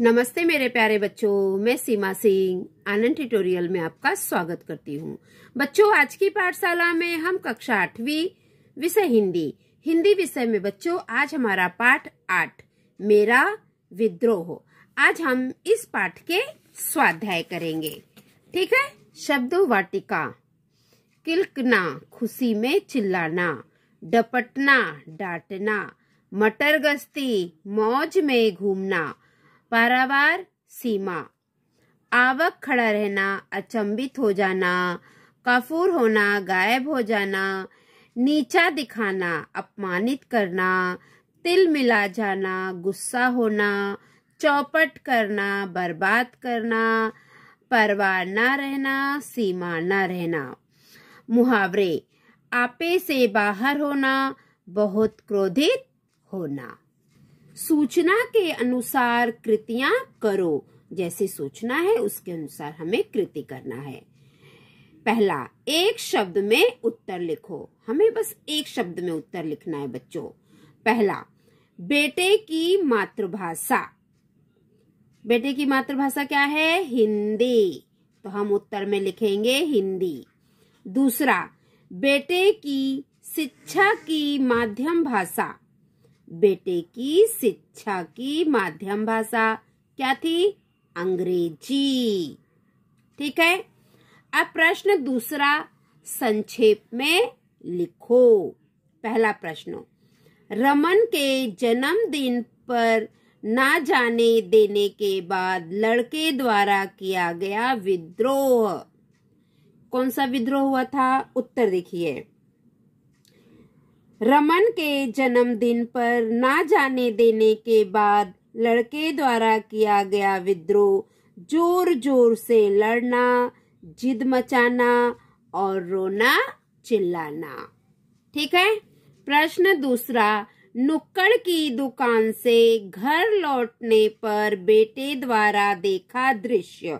नमस्ते मेरे प्यारे बच्चों मैं सीमा सिंह आनंद ट्यूटोरियल में आपका स्वागत करती हूँ बच्चों आज की पाठशाला में हम कक्षा आठवीं विषय हिंदी हिंदी विषय में बच्चों आज हमारा पाठ आठ मेरा विद्रोह आज हम इस पाठ के स्वाध्याय करेंगे ठीक है शब्द वाटिका किलकना खुशी में चिल्लाना डपटना डांटना मटर गश्ती मौज में घूमना पारावार सीमा आवक खड़ा रहना अचंबित हो जाना काफूर होना गायब हो जाना नीचा दिखाना अपमानित करना तिल मिला जाना गुस्सा होना चौपट करना बर्बाद करना परवार न रहना सीमा न रहना मुहावरे आपे से बाहर होना बहुत क्रोधित होना सूचना के अनुसार कृतियां करो जैसे सूचना है उसके अनुसार हमें कृति करना है पहला एक शब्द में उत्तर लिखो हमें बस एक शब्द में उत्तर लिखना है बच्चों पहला बेटे की मातृभाषा बेटे की मातृभाषा क्या है हिंदी तो हम उत्तर में लिखेंगे हिंदी दूसरा बेटे की शिक्षा की माध्यम भाषा बेटे की शिक्षा की माध्यम भाषा क्या थी अंग्रेजी ठीक है अब प्रश्न दूसरा संक्षेप में लिखो पहला प्रश्न रमन के जन्मदिन पर ना जाने देने के बाद लड़के द्वारा किया गया विद्रोह कौन सा विद्रोह हुआ था उत्तर देखिए रमन के जन्मदिन पर ना जाने देने के बाद लड़के द्वारा किया गया विद्रोह जोर जोर से लड़ना जिद मचाना और रोना चिल्लाना ठीक है प्रश्न दूसरा नुक्कड़ की दुकान से घर लौटने पर बेटे द्वारा देखा दृश्य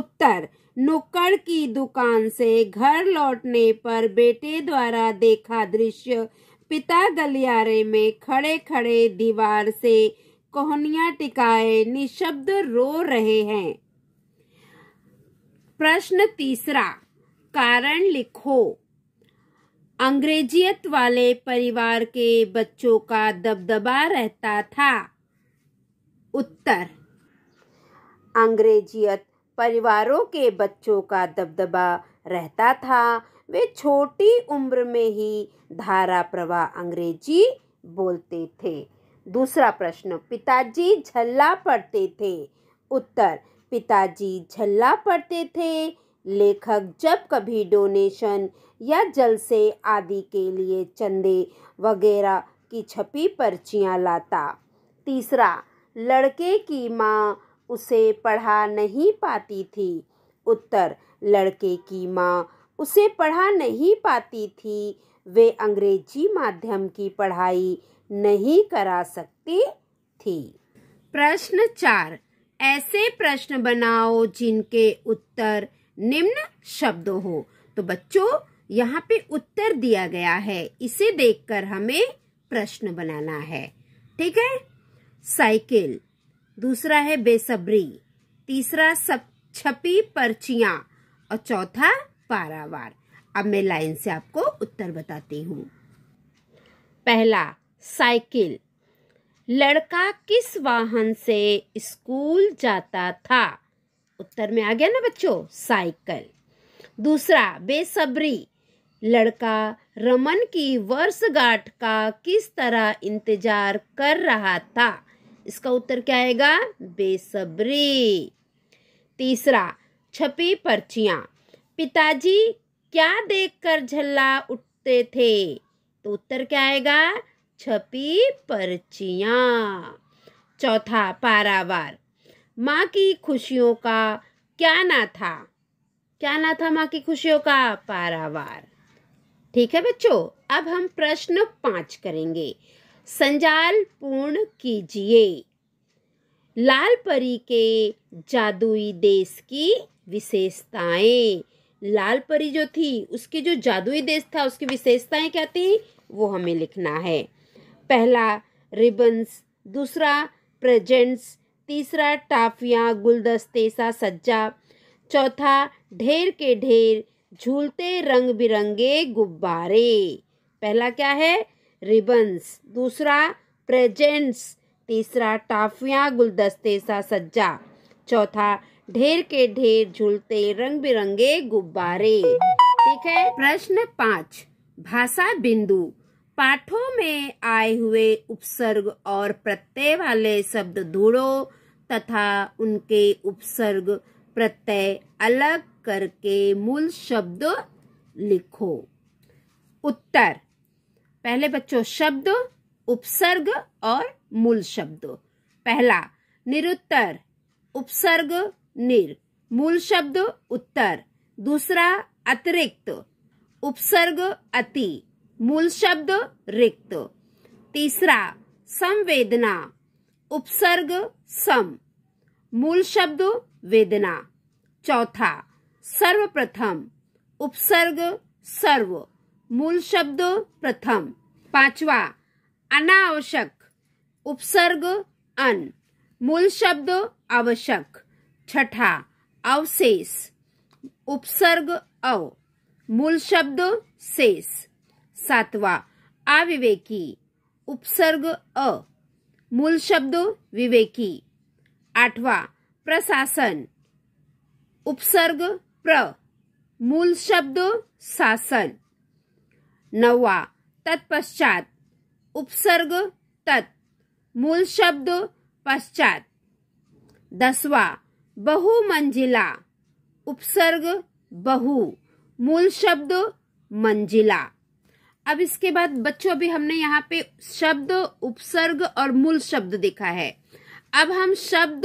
उत्तर नुक्कड़ की दुकान से घर लौटने पर बेटे द्वारा देखा दृश्य पिता गलियारे में खड़े खड़े दीवार से कोहनिया टिकाए निशब्द रो रहे हैं प्रश्न तीसरा कारण लिखो अंग्रेजियत वाले परिवार के बच्चों का दबदबा रहता था उत्तर अंग्रेजियत परिवारों के बच्चों का दबदबा रहता था वे छोटी उम्र में ही धारा प्रवाह अंग्रेजी बोलते थे दूसरा प्रश्न पिताजी झल्ला पढ़ते थे उत्तर पिताजी झल्ला पढ़ते थे लेखक जब कभी डोनेशन या जलसे आदि के लिए चंदे वगैरह की छपी पर्चियाँ लाता तीसरा लड़के की माँ उसे पढ़ा नहीं पाती थी उत्तर लड़के की माँ उसे पढ़ा नहीं पाती थी वे अंग्रेजी माध्यम की पढ़ाई नहीं करा सकती थी प्रश्न चार ऐसे प्रश्न बनाओ जिनके उत्तर निम्न शब्द हो तो बच्चों यहाँ पे उत्तर दिया गया है इसे देखकर हमें प्रश्न बनाना है ठीक है साइकिल दूसरा है बेसब्री तीसरा सब छपी पर्चियां और चौथा पारावार अब मैं लाइन से आपको उत्तर बताती हूँ पहला साइकिल लड़का किस वाहन से स्कूल जाता था उत्तर में आ गया ना बच्चों साइकिल दूसरा बेसब्री लड़का रमन की वर्षगांठ का किस तरह इंतजार कर रहा था इसका उत्तर क्या आएगा बेसब्री तीसरा छपी पर्चियां पिताजी क्या देखकर झल्ला उठते थे तो उत्तर क्या आएगा छपी पर्चियाँ चौथा पारावार माँ की खुशियों का क्या ना था क्या ना था माँ की खुशियों का पारावार ठीक है बच्चों अब हम प्रश्न पाँच करेंगे संजाल पूर्ण कीजिए लाल परी के जादुई देश की विशेषताएं लाल परी जो थी उसके जो जादुई देश था उसकी विशेषताएं क्या थी वो हमें लिखना है पहला रिबन्स दूसरा प्रेजेंट्स तीसरा टाफियाँ गुलदस्ते सा सज्जा चौथा ढेर के ढेर झूलते रंग बिरंगे गुब्बारे पहला क्या है रिबन्स दूसरा प्रेजेंट्स तीसरा टाफियाँ गुलदस्ते सा सज्जा चौथा ढेर के ढेर झूलते रंग बिरंगे गुब्बारे ठीक है प्रश्न पाँच भाषा बिंदु पाठों में आए हुए उपसर्ग और प्रत्यय वाले शब्द ढूंढो तथा उनके उपसर्ग प्रत्यय अलग करके मूल शब्द लिखो उत्तर पहले बच्चों शब्द उपसर्ग और मूल शब्द पहला निरुत्तर उपसर्ग नील मूल शब्द उत्तर दूसरा अतिरिक्त उपसर्ग अति मूल शब्द रिक्त तीसरा संवेदना उपसर्ग सम मूल शब्द वेदना चौथा सर्वप्रथम उपसर्ग सर्व मूल शब्द प्रथम पांचवा अनावश्यक उपसर्ग अन मूल शब्द आवश्यक छठा अवशेष उपसर्ग अव मूल शब्द शेष सातवा अविवेकी उपसर्ग अ मूल शब्द विवेकी आठवा प्रशासन उपसर्ग प्र मूल शब्द शासन नवा तत्पश्चात उपसर्ग तत् मूल शब्द पश्चात दसवा बहुमंजिला उपसर्ग बहु मूल शब्द मंजिला अब इसके बाद बच्चों अभी हमने यहाँ पे शब्द उपसर्ग और मूल शब्द देखा है अब हम शब्द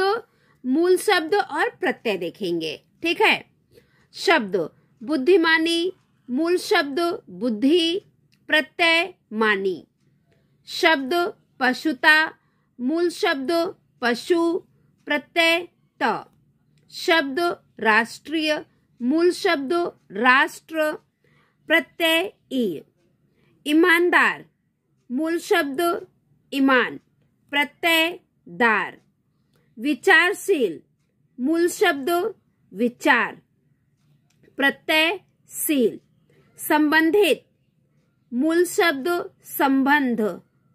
मूल शब्द और प्रत्यय देखेंगे ठीक है शब्द बुद्धिमानी मूल शब्द बुद्धि प्रत्यय मानी शब्द पशुता मूल शब्द पशु प्रत्यय त शब्द राष्ट्रीय मूल शब्द राष्ट्र प्रत्यय ई ईमानदार मूल शब्द ईमान प्रत्यय दार विचारशील मूल शब्द विचार प्रत्यय सील संबंधित मूल शब्द संबंध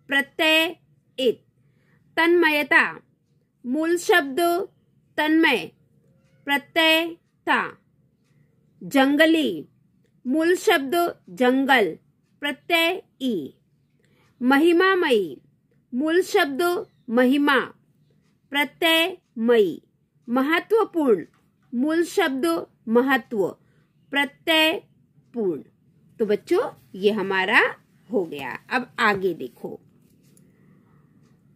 प्रत्यय इत तन्मयता मूल शब्द तन्मय प्रत्यय था जंगली मूल शब्द जंगल प्रत्यय ई महिमा मई मूल शब्द महिमा प्रत्यय मई महत्वपूर्ण मूल शब्द महत्व प्रत्यय पूर्ण तो बच्चों ये हमारा हो गया अब आगे देखो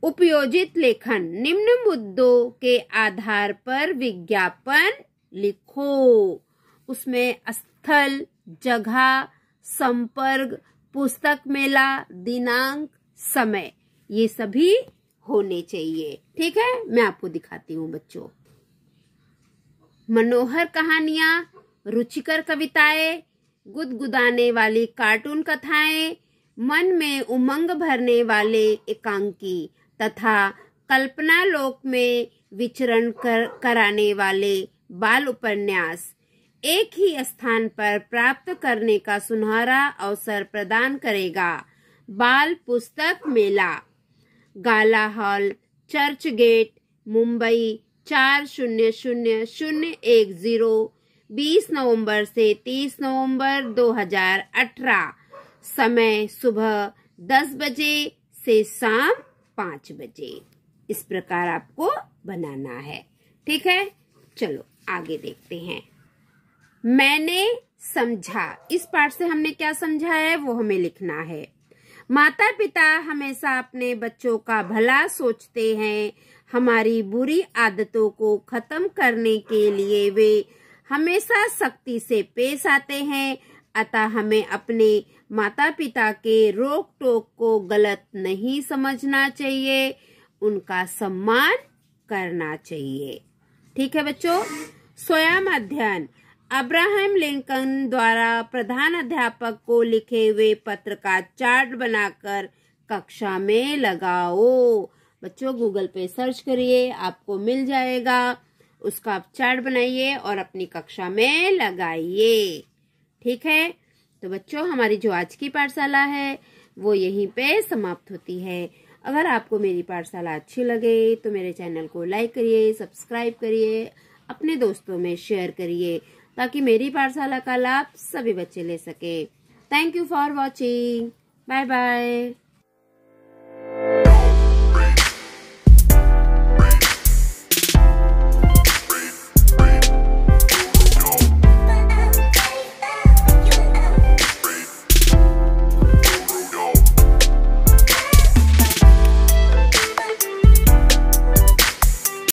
उपयोजित लेखन निम्न मुद्दों के आधार पर विज्ञापन लिखो उसमें स्थल जगह संपर्क पुस्तक मेला दिनांक समय ये सभी होने चाहिए ठीक है मैं आपको दिखाती हूँ बच्चों मनोहर कहानियां रुचिकर कविताएं गुदगुदाने वाली कार्टून कथाएं मन में उमंग भरने वाले एकांकी तथा कल्पना लोक में विचरण कर कराने वाले बाल उपन्यास एक ही स्थान पर प्राप्त करने का सुनहरा अवसर प्रदान करेगा बाल पुस्तक मेला gala hall Churchgate Mumbai चार शून्य शून्य शून्य एक जीरो बीस नवंबर से तीस नवंबर अठारह समय सुबह दस बजे से शाम पाँच बजे इस प्रकार आपको बनाना है ठीक है चलो आगे देखते हैं मैंने समझा इस पार्ट से हमने क्या समझा है वो हमें लिखना है माता पिता हमेशा अपने बच्चों का भला सोचते हैं हमारी बुरी आदतों को खत्म करने के लिए वे हमेशा सख्ती से पेश आते हैं अतः हमें अपने माता पिता के रोक टोक को गलत नहीं समझना चाहिए उनका सम्मान करना चाहिए ठीक है बच्चों स्वयं अध्ययन अब्राहम लिंकन द्वारा प्रधान अध्यापक को लिखे हुए पत्र का चार्ट बनाकर कक्षा में लगाओ बच्चों गूगल पे सर्च करिए आपको मिल जाएगा उसका आप चार्ट बनाइए और अपनी कक्षा में लगाइए ठीक है तो बच्चों हमारी जो आज की पाठशाला है वो यहीं पे समाप्त होती है अगर आपको मेरी पाठशाला अच्छी लगे तो मेरे चैनल को लाइक करिए सब्सक्राइब करिए अपने दोस्तों में शेयर करिए ताकि मेरी पाठशाला का लाभ सभी बच्चे ले सके thank you for watching bye bye